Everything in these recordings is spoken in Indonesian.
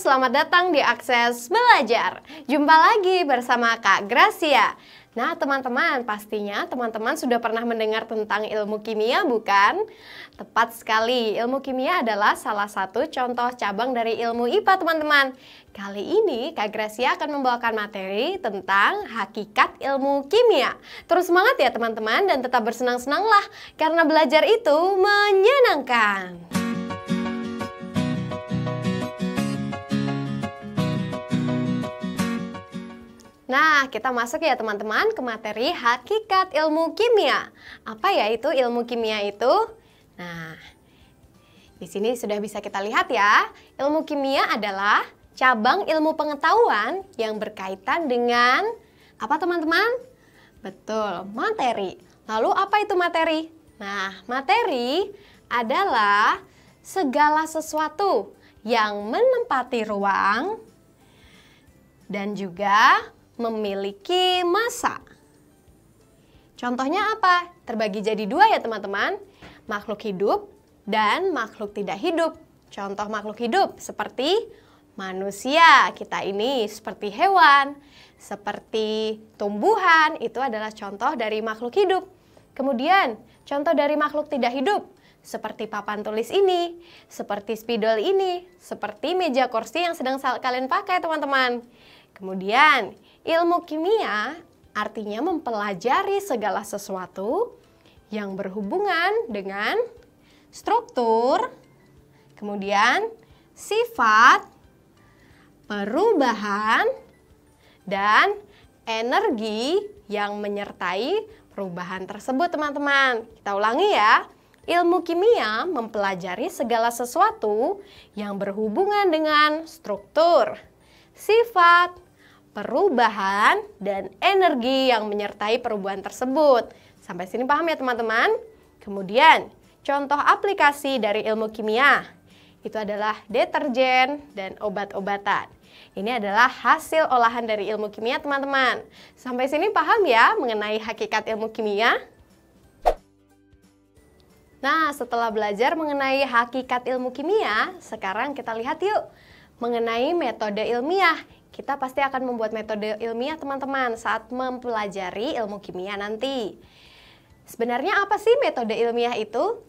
selamat datang di Akses Belajar. Jumpa lagi bersama Kak Gracia. Nah, teman-teman, pastinya teman-teman sudah pernah mendengar tentang ilmu kimia, bukan? Tepat sekali, ilmu kimia adalah salah satu contoh cabang dari ilmu IPA, teman-teman. Kali ini, Kak Gracia akan membawakan materi tentang hakikat ilmu kimia. Terus semangat ya, teman-teman, dan tetap bersenang-senanglah, karena belajar itu menyenangkan. Nah, kita masuk ya teman-teman ke materi hakikat ilmu kimia. Apa ya itu ilmu kimia itu? Nah, di sini sudah bisa kita lihat ya. Ilmu kimia adalah cabang ilmu pengetahuan yang berkaitan dengan apa teman-teman? Betul, materi. Lalu apa itu materi? Nah, materi adalah segala sesuatu yang menempati ruang dan juga memiliki masa. Contohnya apa? Terbagi jadi dua ya teman-teman. Makhluk hidup dan makhluk tidak hidup. Contoh makhluk hidup seperti manusia kita ini, seperti hewan, seperti tumbuhan, itu adalah contoh dari makhluk hidup. Kemudian, contoh dari makhluk tidak hidup, seperti papan tulis ini, seperti spidol ini, seperti meja kursi yang sedang kalian pakai teman-teman. Kemudian, ilmu kimia artinya mempelajari segala sesuatu yang berhubungan dengan struktur, kemudian sifat, perubahan, dan energi yang menyertai perubahan tersebut teman-teman. Kita ulangi ya. Ilmu kimia mempelajari segala sesuatu yang berhubungan dengan struktur, sifat, perubahan, dan energi yang menyertai perubahan tersebut. Sampai sini paham ya teman-teman? Kemudian, contoh aplikasi dari ilmu kimia. Itu adalah deterjen dan obat-obatan. Ini adalah hasil olahan dari ilmu kimia teman-teman. Sampai sini paham ya mengenai hakikat ilmu kimia? Nah, setelah belajar mengenai hakikat ilmu kimia, sekarang kita lihat yuk mengenai metode ilmiah kita pasti akan membuat metode ilmiah teman-teman saat mempelajari ilmu kimia nanti. Sebenarnya apa sih metode ilmiah itu?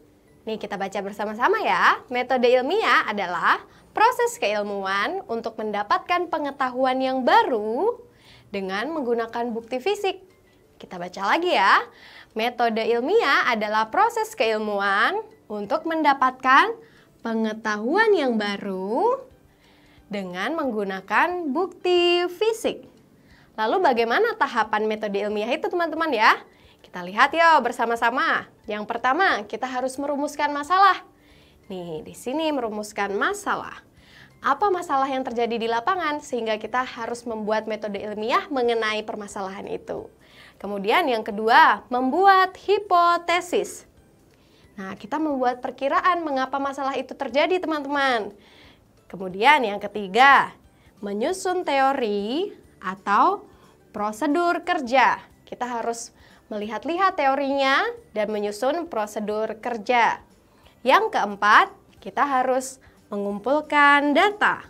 Nih kita baca bersama-sama ya. Metode ilmiah adalah proses keilmuan untuk mendapatkan pengetahuan yang baru dengan menggunakan bukti fisik. Kita baca lagi ya. Metode ilmiah adalah proses keilmuan untuk mendapatkan pengetahuan yang baru dengan menggunakan bukti fisik. Lalu bagaimana tahapan metode ilmiah itu teman-teman ya? Kita lihat yuk bersama-sama. Yang pertama, kita harus merumuskan masalah. Nih, di sini merumuskan masalah. Apa masalah yang terjadi di lapangan sehingga kita harus membuat metode ilmiah mengenai permasalahan itu. Kemudian yang kedua, membuat hipotesis. Nah, kita membuat perkiraan mengapa masalah itu terjadi, teman-teman. Kemudian yang ketiga, menyusun teori atau prosedur kerja. Kita harus melihat-lihat teorinya dan menyusun prosedur kerja. Yang keempat, kita harus mengumpulkan data.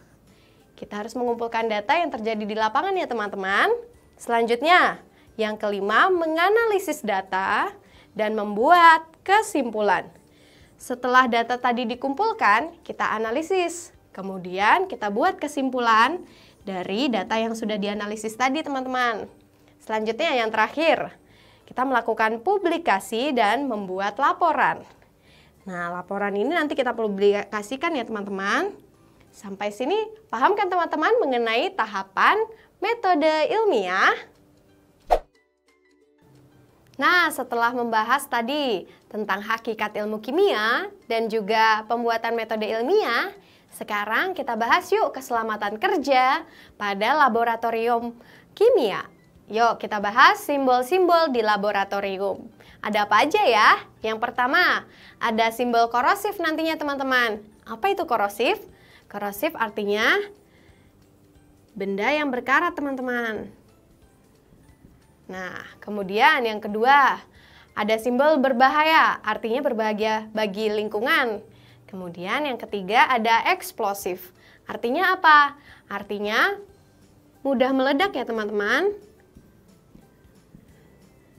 Kita harus mengumpulkan data yang terjadi di lapangan ya teman-teman. Selanjutnya, yang kelima, menganalisis data dan membuat kesimpulan. Setelah data tadi dikumpulkan, kita analisis Kemudian kita buat kesimpulan dari data yang sudah dianalisis tadi teman-teman. Selanjutnya yang terakhir, kita melakukan publikasi dan membuat laporan. Nah, laporan ini nanti kita publikasikan ya teman-teman. Sampai sini paham kan teman-teman mengenai tahapan metode ilmiah? Nah, setelah membahas tadi tentang hakikat ilmu kimia dan juga pembuatan metode ilmiah, sekarang kita bahas yuk keselamatan kerja pada laboratorium kimia. Yuk kita bahas simbol-simbol di laboratorium. Ada apa aja ya? Yang pertama, ada simbol korosif nantinya teman-teman. Apa itu korosif? Korosif artinya benda yang berkarat teman-teman. Nah, kemudian yang kedua, ada simbol berbahaya, artinya berbahagia bagi lingkungan. Kemudian yang ketiga ada eksplosif. Artinya apa? Artinya mudah meledak ya teman-teman.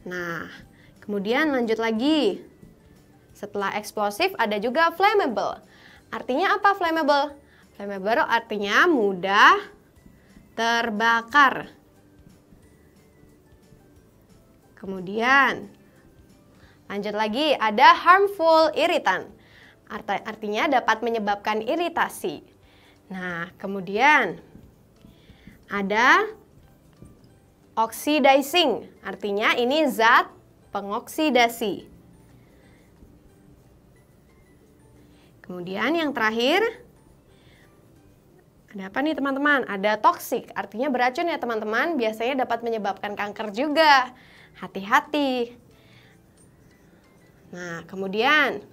Nah, kemudian lanjut lagi. Setelah eksplosif ada juga flammable. Artinya apa flammable? Flammable artinya mudah terbakar. Kemudian lanjut lagi ada harmful irritant artinya dapat menyebabkan iritasi. Nah, kemudian ada oxidizing, artinya ini zat pengoksidasi. Kemudian yang terakhir, ada apa nih teman-teman? Ada toksik, artinya beracun ya teman-teman, biasanya dapat menyebabkan kanker juga. Hati-hati. Nah, kemudian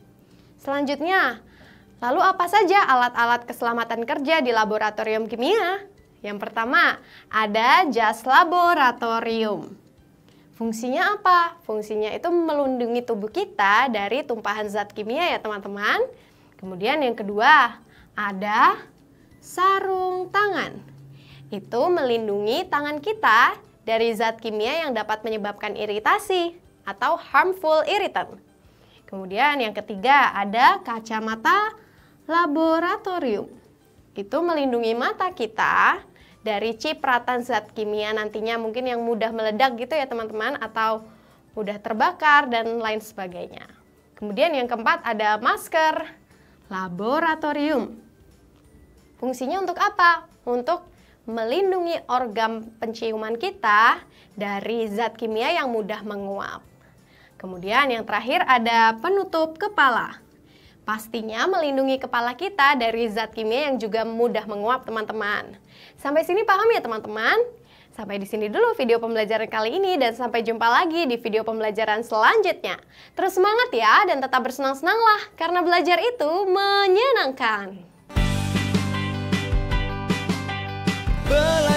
Selanjutnya, lalu apa saja alat-alat keselamatan kerja di laboratorium kimia? Yang pertama, ada jas laboratorium. Fungsinya apa? Fungsinya itu melindungi tubuh kita dari tumpahan zat kimia ya teman-teman. Kemudian yang kedua, ada sarung tangan. Itu melindungi tangan kita dari zat kimia yang dapat menyebabkan iritasi atau harmful irritant. Kemudian yang ketiga ada kacamata laboratorium. Itu melindungi mata kita dari cipratan zat kimia nantinya mungkin yang mudah meledak gitu ya teman-teman atau mudah terbakar dan lain sebagainya. Kemudian yang keempat ada masker laboratorium. Fungsinya untuk apa? Untuk melindungi organ penciuman kita dari zat kimia yang mudah menguap. Kemudian yang terakhir ada penutup kepala. Pastinya melindungi kepala kita dari zat kimia yang juga mudah menguap teman-teman. Sampai sini paham ya teman-teman? Sampai di sini dulu video pembelajaran kali ini dan sampai jumpa lagi di video pembelajaran selanjutnya. Terus semangat ya dan tetap bersenang senanglah karena belajar itu menyenangkan. Bel